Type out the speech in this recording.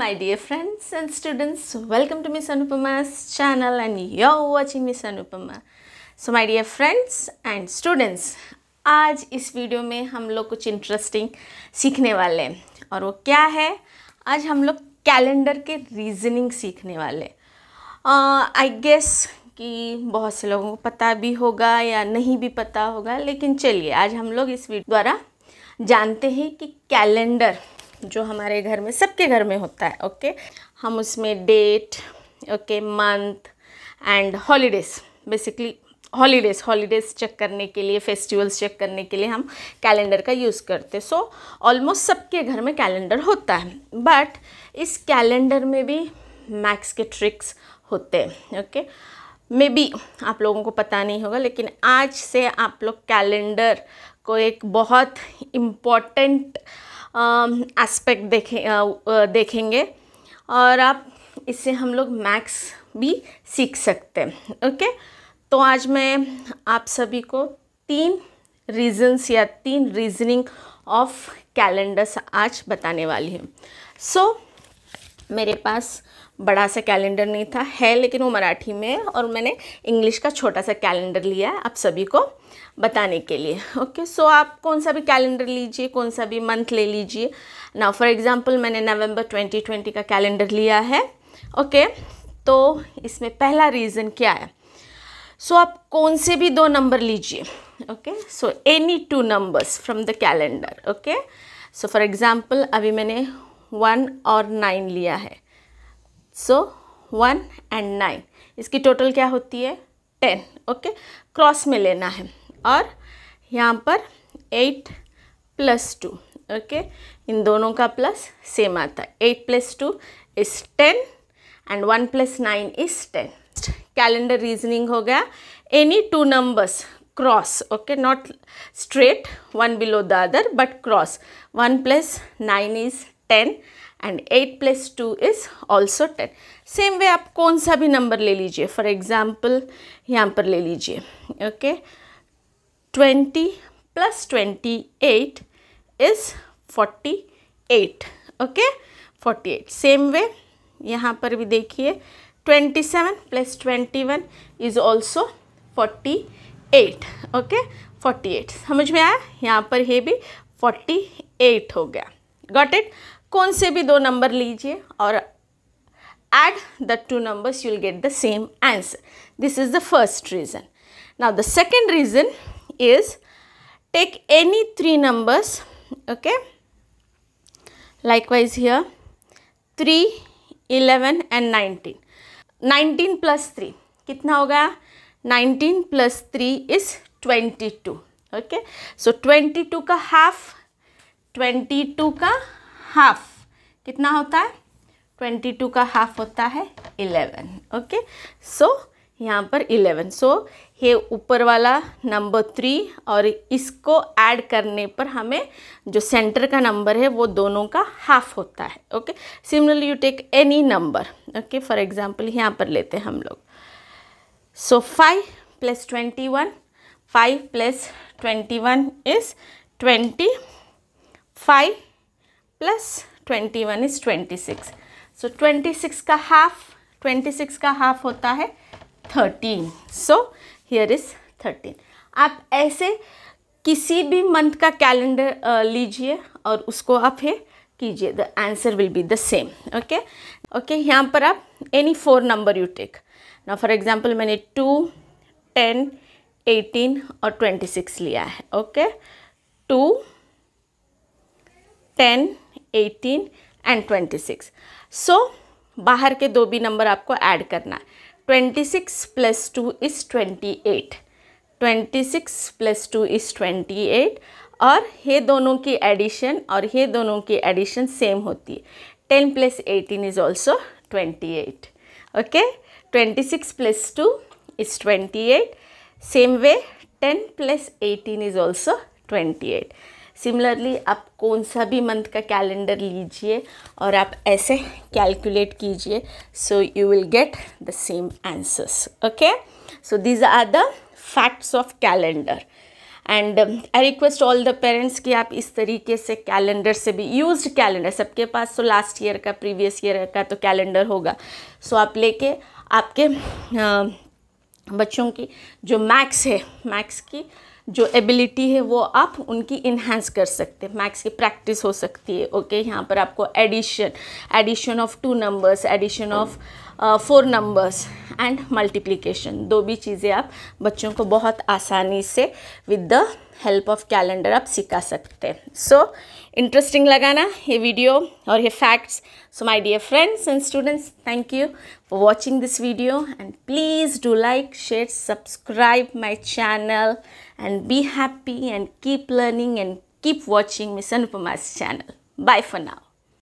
my dear friends and students welcome to miss anupama's channel and you're watching miss Anupama so my dear friends and students आज इस video में हम लोग कुछ interesting सीखने वाले हैं और वो क्या है आज हम लोग कैलेंडर के रीजनिंग सीखने वाले आई गेस uh, कि बहुत से लोगों को पता भी होगा या नहीं भी पता होगा लेकिन चलिए आज हम लोग इस वीडियो द्वारा जानते हैं कि कैलेंडर जो हमारे घर में सबके घर में होता है ओके हम उसमें date okay month and holidays basically holidays holidays check करने के लिए फेस्टिवल्स चेक करने के लिए हम कैलेंडर का यूज़ करते सो ऑलमोस्ट सबके घर में कैलेंडर होता है बट इस कैलेंडर में भी मैक्स के ट्रिक्स होते हैं ओके मे बी आप लोगों को पता नहीं होगा लेकिन आज से आप लोग कैलेंडर को एक बहुत इम्पॉर्टेंट एस्पेक्ट um, देखे आ, uh, uh, देखेंगे और आप इससे हम लोग मैक्स भी सीख सकते हैं ओके तो आज मैं आप सभी को तीन रीजन्स या तीन रीजनिंग ऑफ कैलेंडर्स आज बताने वाली हूँ सो so, मेरे पास बड़ा सा कैलेंडर नहीं था है लेकिन वो मराठी में है और मैंने इंग्लिश का छोटा सा कैलेंडर लिया है आप सभी को बताने के लिए ओके सो आप कौन सा भी कैलेंडर लीजिए कौन सा भी मंथ ले लीजिए ना फॉर एग्ज़ाम्पल मैंने नवंबर 2020 का कैलेंडर लिया है ओके तो इसमें पहला रीज़न क्या है सो so, आप कौन से भी दो नंबर लीजिए okay so any two numbers from the calendar okay so for example अभी मैंने वन और नाइन लिया है सो वन एंड नाइन इसकी टोटल क्या होती है टेन ओके क्रॉस में लेना है और यहाँ पर एट प्लस टू ओके इन दोनों का प्लस सेम आता है eight plus two is ten and one plus nine is ten calendar reasoning हो गया any two numbers cross okay not straight one below the other but cross one plus nine is ten and eight plus two is also ten same way आप कौन सा भी number ले लीजिए for example यहाँ पर ले लीजिए okay twenty plus twenty eight is forty eight okay forty eight same way यहाँ पर भी देखिए twenty seven plus twenty one is also forty eight okay forty eight समझ में आया यहाँ पर ये भी फोर्टी एट हो गया गॉट इट कौन से भी दो नंबर लीजिए और add the two numbers you'll get the same answer this is the first reason now the second reason is take any three numbers okay likewise here three eleven and nineteen nineteen plus three कितना हो गया nineteen plus three is twenty two okay so twenty two का half twenty two का half कितना होता है twenty two का half होता है इलेवन ओके सो यहाँ पर इलेवन सो ये ऊपर वाला नंबर थ्री और इसको ऐड करने पर हमें जो सेंटर का नंबर है वो दोनों का हाफ होता है okay similarly you take any number okay for example यहाँ पर लेते हैं हम लोग so five plus twenty one five plus twenty one is twenty five plus twenty one is twenty six so twenty six का half twenty six का half होता है thirteen so here is thirteen आप ऐसे किसी भी मंथ का calendar लीजिए और उसको आप ये कीजिए the answer will be the same okay okay यहाँ पर आप any four number you take ना फॉर एग्जांपल मैंने टू टेन एटीन और ट्वेंटी सिक्स लिया है okay two ten eighteen and twenty six so बाहर के दो भी नंबर आपको ऐड करना है twenty six plus two is twenty eight twenty six plus two is twenty eight और ये दोनों की एडिशन और ये दोनों की एडिशन सेम होती है ten plus eighteen is also twenty eight okay twenty six plus two is twenty eight same way ten plus eighteen is also twenty eight similarly आप कौन सा भी मंथ का कैलेंडर लीजिए और आप ऐसे कैलकुलेट कीजिए so you will get the same answers okay so these are the facts of calendar and I request all the parents कि आप इस तरीके से कैलेंडर से भी यूज कैलेंडर सबके पास तो लास्ट ईयर का प्रीवियस ईयर का तो कैलेंडर होगा सो so आप लेके आपके आ, बच्चों की जो मैक्स है मैक्स की जो एबिलिटी है वो आप उनकी इन्हेंस कर सकते हैं मैथ्स की प्रैक्टिस हो सकती है ओके okay? यहाँ पर आपको addition addition of two numbers addition of four numbers and multiplication दो भी चीज़ें आप बच्चों को बहुत आसानी से with the help of calendar आप सिखा सकते हैं सो इंटरेस्टिंग लगाना ये वीडियो और ये facts so my dear friends and students thank you for watching this video and please do like share subscribe my channel and be happy and keep learning and keep watching Miss Anupama's channel. Bye for now.